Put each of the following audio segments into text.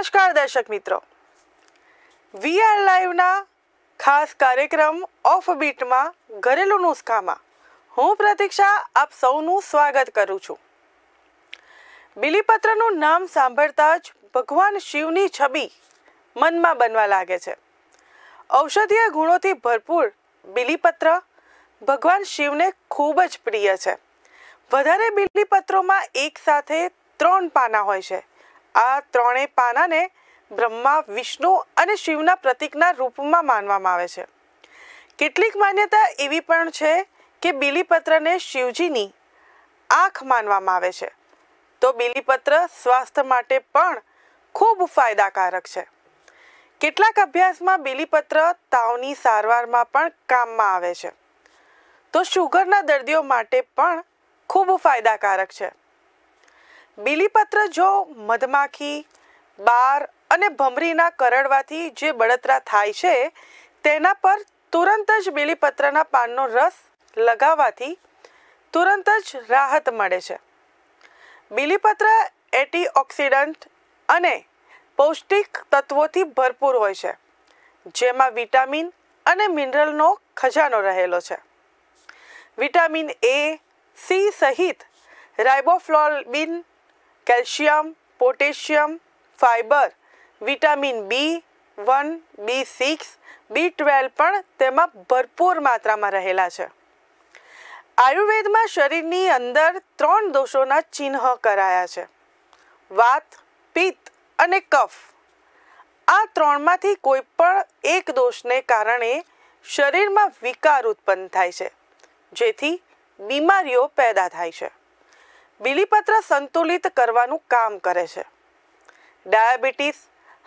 નમસ્કાર દર્શક મિત્રો વીઆર લાઈવના ખાસ કાર્યક્રમ ઓફ બીટમાં ઘરેલું નુસ્ખામાં હું પ્રતીક્ષા આપ સૌનું સ્વાગત કરું છું બિલીપત્રનું નામ સાંભળતા જ ભગવાન શિવની છબી મનમાં બનવા લાગે છે ઔષધીય ગુણોથી ભરપૂર બિલીપત્ર ભગવાન શિવને ખૂબ જ પ્રિય છે વધારે બિલીપત્રોમાં એક સાથે ત્રણ પાના હોય છે આ ત્રણેય પાનાને બ્રહ્મા વિષ્ણુ અને શિવના પ્રતીકના રૂપમાં માનવામાં આવે છે કેટલીક માન્યતા એવી પણ છે કે બિલીપત્રને શિવજીની આંખ માનવામાં આવે છે તો બિલીપત્ર સ્વાસ્થ્ય માટે પણ ખૂબ ફાયદાકારક છે કેટલાક અભ્યાસમાં બીલીપત્ર તાવની સારવારમાં પણ કામમાં આવે છે તો શુગરના દર્દીઓ માટે પણ ખૂબ ફાયદાકારક છે બીલીપત્ર જો મધમાખી બાર અને ભમરીના કરડવાથી જે બળતરા થાય છે તેના પર તુરંત જ બીલીપત્રના પાનનો રસ લગાવવાથી તુરંત જ રાહત મળે છે બીલીપત્ર એન્ટીઓક્સિડન્ટ અને પૌષ્ટિક તત્વોથી ભરપૂર હોય છે જેમાં વિટામિન અને મિનરલનો ખજાનો રહેલો છે વિટામિન એ સી સહિત riboflavin calcium potassium fibre vitamin B one B six B twelve પણ તેમાં ભરપૂર માત્રામાં રહેલા છે આયુર્વેદમાં શરીરની અંદર ત્રણ દોષોના ચિહ્ન કરાયા છે વાત પિત્ત અને કફ આ ત્રણમાંથી કોઈ પણ એક દોષને કારણે શરીરમાં વિકાર ઉત્પન્ન થાય છે જેથી બીમારીઓ પેદા થાય છે બીલીપત્ર સંતુલિત કરવાનું કામ કરે છે ડાયાબિટીસ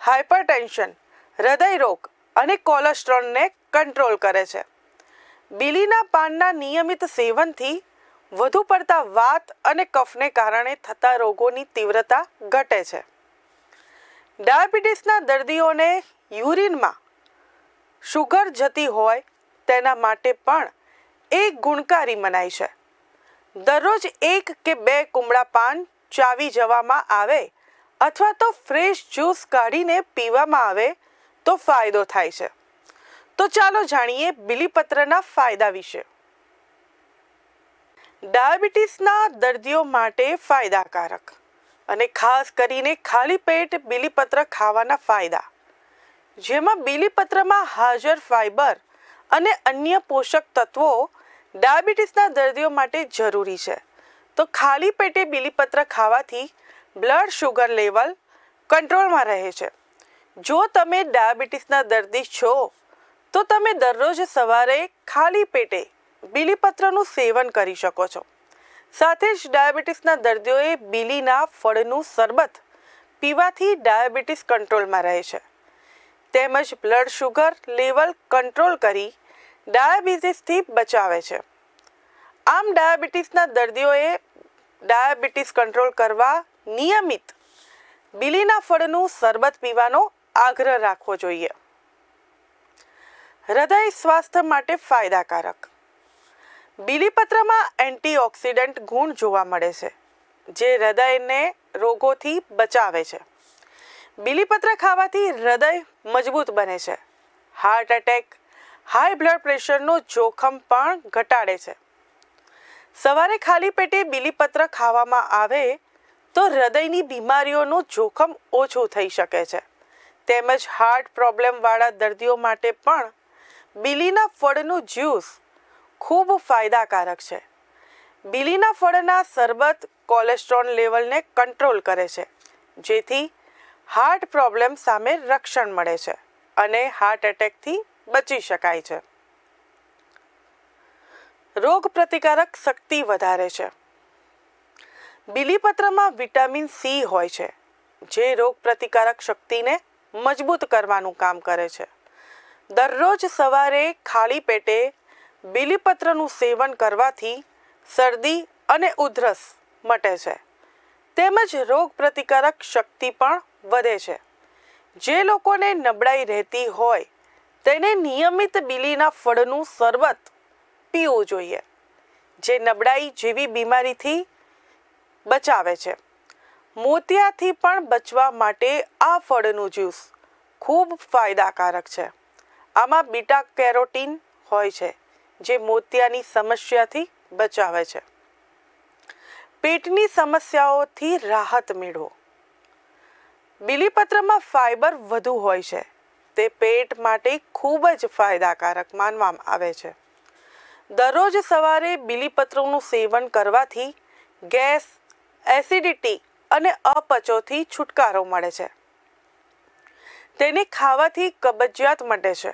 હાઇપરટેન્શન હૃદયરોગ અને કોલેસ્ટ્રોલને કંટ્રોલ કરે છે બીલીના પાનના નિયમિત સેવનથી વધુ પડતા વાત અને કફને કારણે થતા રોગોની તીવ્રતા ઘટે છે ડાયાબિટીસના દર્દીઓને યુરિનમાં શુગર જતી હોય તેના માટે પણ એ ગુણકારી મનાય છે દરરોજ એક કે બે કુમળા પાન ચાવી જવામાં આવે અથવા તો ફ્રેશ જ્યુસ કાઢીને પીવામાં આવે તો ફાયદો થાય છે તો ચાલો જાણીએ બિલીપત્રના ફાયદા વિશે ડાયાબિટીસના દર્દીઓ માટે ફાયદાકારક અને ખાસ કરીને ખાલી પેટ બિલીપત્ર ખાવાના ફાયદા જેમાં બીલીપત્રમાં હાજર ફાઇબર અને અન્ય પોષક તત્વો ડાયાબિટીસના દર્દીઓ માટે જરૂરી છે તો ખાલી પેટે બીલીપત્ર ખાવાથી બ્લડ શુગર લેવલ કંટ્રોલમાં રહે છે જો તમે ડાયાબિટીસના દર્દી છો તો તમે દરરોજ સવારે ખાલી પેટે બીલીપત્રનું સેવન કરી શકો છો સાથે જ ડાયાબિટીસના દર્દીઓએ બીલીના ફળનું શરબત પીવાથી ડાયાબિટીસ કંટ્રોલમાં રહે છે તેમજ બ્લડ શુગર લેવલ કંટ્રોલ કરી ડાયાબિટીસથી બચાવે છે આમ ડાયાબિટીસના દર્દીઓએ ડાયાબિટીસ કંટ્રોલ કરવા નિયમિત બિલીના ફળનું શરબત પીવાનો આગ્રહ રાખવો જોઈએ હૃદય સ્વાસ્થ્ય માટે ફાયદાકારક બીલીપત્રમાં એન્ટીઓક્સિડન્ટ ગુણ જોવા મળે છે જે હૃદયને રોગોથી બચાવે છે બીલીપત્ર ખાવાથી હૃદય મજબૂત બને છે હાર્ટ એટેક હાઈ બ્લડ પ્રેશરનું જોખમ પણ ઘટાડે છે સવારે ખાલી પેટે બીલીપત્ર ખાવામાં આવે તો હૃદયની બીમારીઓનું જોખમ ઓછું થઈ શકે છે તેમજ હાર્ટ પ્રોબ્લેમવાળા દર્દીઓ માટે પણ બીલીના ફળનું જ્યુસ ખૂબ ફાયદાકારક છે બીલીના ફળના શરબત કોલેસ્ટ્રોલ લેવલને કંટ્રોલ કરે છે જેથી હાર્ટ પ્રોબ્લેમ સામે રક્ષણ મળે છે અને હાર્ટ એટેકથી બચી શકાય છે રોગ પ્રતિકારક શક્તિ વધારે છે બીલીપત્રમાં વિટામિન સી હોય છે જે રોગ પ્રતિકારક શક્તિને મજબૂત કરવાનું કામ કરે છે દરરોજ સવારે ખાલી પેટે બીલીપત્રનું સેવન કરવાથી શરદી અને ઉધરસ મટે છે તેમજ રોગ પ્રતિકારક શક્તિ પણ વધે છે જે લોકોને નબળાઈ રહેતી હોય તેને નિયમિત બીલીના ફળનું શરબત પીવું જોઈએ જે નબળાઈ જેવી બીમારીથી બચાવે છે મોતિયાથી પણ બચવા માટે આ ફળનું જ્યુસ ખૂબ ફાયદાકારક છે આમાં બીટા કેરોટીન હોય છે જે મોતિયાની સમસ્યાથી બચાવે છે પેટની સમસ્યાઓથી રાહત મેળવો બીલીપત્રમાં ફાઇબર વધુ હોય છે તે પેટ માટે ખૂબ જ ફાયદાકારક માનવામાં આવે છે દરરોજ સવારે બીલીપત્રોનું સેવન કરવાથી ગેસ એસિડિટી અને અપચોથી છુટકારો મળે છે તેને ખાવાથી કબજિયાત મટે છે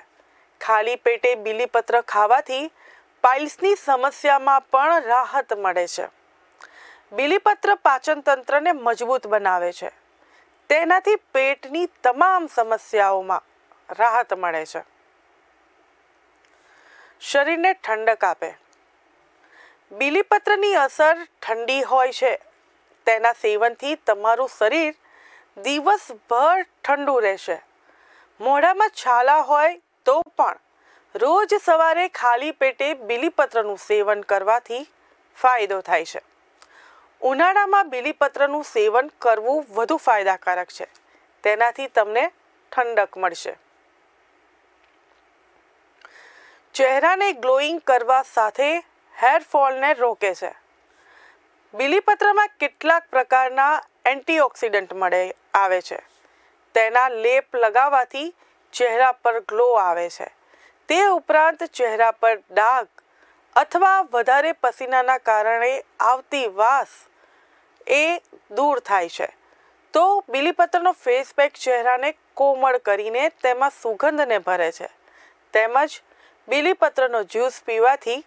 ખાલી પેટે બીલીપત્ર ખાવાથી પાઇલ્સની સમસ્યામાં પણ રાહત મળે છે બીલીપત્ર પાચનતંત્રને મજબૂત બનાવે છે તેનાથી પેટની તમામ સમસ્યાઓમાં રાહત મળે છે શરીરને ઠંડક આપે બીલીપત્રની અસર ઠંડી હોય છે તેના સેવનથી તમારું શરીર દિવસભર ઠંડુ રહેશે મોઢામાં છાલા હોય તો પણ રોજ સવારે ખાલી પેટે બીલીપત્રનું સેવન કરવાથી ફાયદો થાય છે ઉનાળામાં બીલીપત્રનું સેવન કરવું વધુ ફાયદાકારક છે તેનાથી તમને ઠંડક મળશે ચહેરાને ગ્લોઈંગ કરવા સાથે હેર ફોલને રોકે છે બીલીપત્રમાં કેટલાક પ્રકારના એન્ટીઓક્સિડન્ટ મળે આવે છે તેના લેપ લગાવવાથી ચહેરા પર ગ્લો આવે છે તે ઉપરાંત ચહેરા પર ડાઘ અથવા વધારે પસીનાના કારણે આવતી વાસ એ દૂર થાય છે તો બીલીપત્રનો ફેસ પેક ચહેરાને કોમળ કરીને તેમાં સુગંધને ભરે છે તેમજ બીલીપત્રનો જ્યુસ પીવાથી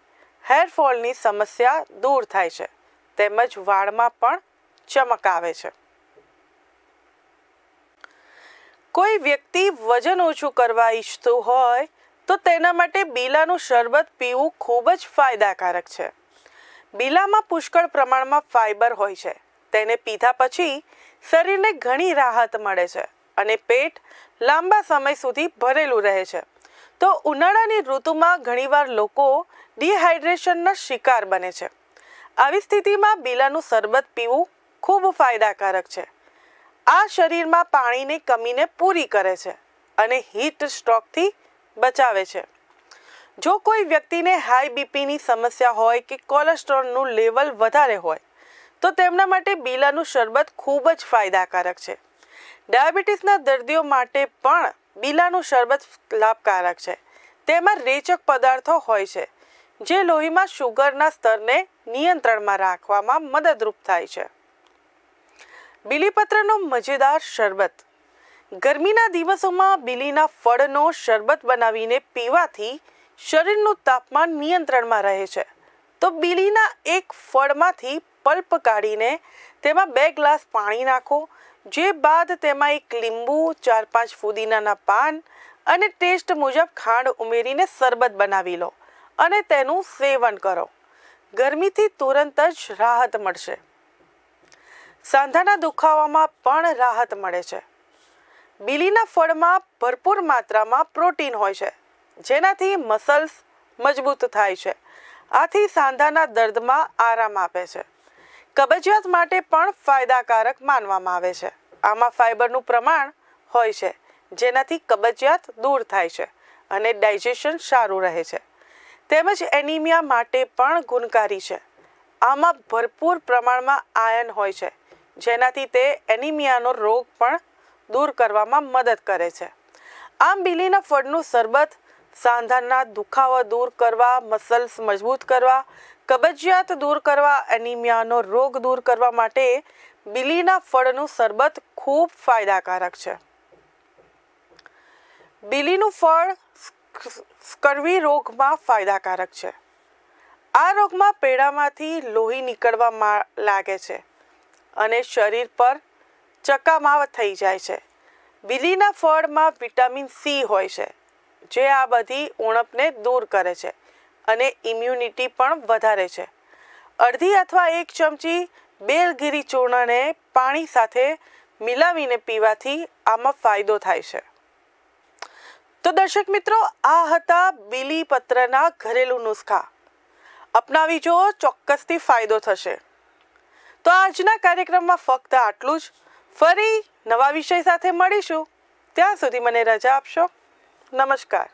હેર ફોલની સમસ્યા દૂર થાય છે તેમજ વાળમાં પણ ચમક આવે છે કોઈ વ્યક્તિ વજન ઓછું કરવા ઈચ્છતું હોય તો તેના માટે બીલાનું શરબત પીવું ખૂબ જ ફાયદાકારક છે બીલામાં પુષ્કળ પ્રમાણમાં ફાઇબર હોય છે તેને પીધા પછી શરીરને ઘણી રાહત મળે છે અને પેટ લાંબા સમય સુધી ભરેલું રહે છે તો ઉનાળાની ઋતુમાં ઘણીવાર લોકો ડિહાઈડ્રેશનનો શિકાર બને છે આવી સ્થિતિમાં બીલાનું શરબત પીવું ખૂબ ફાયદાકારક છે આ શરીરમાં પાણીની કમીને પૂરી કરે છે અને હીટ સ્ટ્રોકથી બચાવે છે જો કોઈ વ્યક્તિને હાઈ બીપીની સમસ્યા હોય કે કોલેસ્ટ્રોલનું લેવલ વધારે હોય તો તેમના માટે બીલાનું શરબત ખૂબ જ ફાયદાકારક છે ડાયાબિટીસના દર્દીઓ માટે પણ બીલાનું શરબત લાભકારક છે તેમાં રેચક પદાર્થો હોય છે જે લોહીમાં શુગરના સ્તરને નિયંત્રણમાં રાખવામાં મદદરૂપ થાય છે બીલીપત્રનું મજેદાર શરબત ગરમીના દિવસોમાં બીલીના ફળનો શરબત બનાવીને પીવાથી શરીરનું તાપમાન નિયંત્રણમાં રહે છે તો બીલીના એક ફળમાંથી પલ્પ કાઢીને તેમાં બે ગ્લાસ પાણી નાખો જે બાદ તેમાં એક લીંબુ ચાર પાંચ ફુદીનાના પાન અને ટેસ્ટ મુજબ ખાંડ ઉમેરીને શરબત બનાવી લો અને તેનું સેવન કરો ગરમીથી તુરંત જ રાહત મળશે સાંધાના દુખાવામાં પણ રાહત મળે છે બીલીના ફળમાં ભરપૂર માત્રામાં પ્રોટીન હોય છે જેનાથી મસલ્સ મજબૂત થાય છે આથી સાંધાના દર્દમાં આરામ આપે છે કબજિયાત માટે પણ ફાયદાકારક માનવામાં આવે છે આમાં ફાઇબરનું પ્રમાણ હોય છે જેનાથી કબજિયાત દૂર થાય છે અને ડાયજેશન સારું રહે છે તેમજ એનિમિયા માટે પણ ગુણકારી છે આમાં ભરપૂર પ્રમાણમાં આયન હોય છે જેનાથી તે એનિમિયાનો રોગ પણ દૂર કરવામાં મદદ કરે છે આમ બીલીના ફળનું શરબત સાંધાના દુખાવા દૂર કરવા મસલ્સ મજબૂત કરવા કબજિયાત દૂર કરવા એનિમિયાનો રોગ દૂર કરવા માટે બીલીના ફળનું શરબત ખૂબ ફાયદાકારક છે બીલીનું ફળ સ્કર્વી રોગમાં ફાયદાકારક છે આ રોગમાં પેડામાંથી લોહી નીકળવા લાગે છે અને શરીર પર ચકામાવ થઈ જાય છે બીલીના ફળમાં વિટામિન સી હોય છે જે આ બધી ઉણપને દૂર કરે છે અને ઇમ્યુનિટી પણ વધારે છે અડધી અથવા એક ચમચી બેલગીરી ચૂર્ણને પાણી સાથે મિલાવીને પીવાથી આમાં ફાયદો થાય છે તો દર્શક મિત્રો આ હતા બીલીપત્રના ઘરેલું નુસ્ખા અપનાવી જુઓ ચોક્કસથી ફાયદો થશે તો આજના કાર્યક્રમમાં ફક્ત આટલું જ ફરી નવા વિષય સાથે મળીશું ત્યાં સુધી મને રજા આપશો નમસ્કાર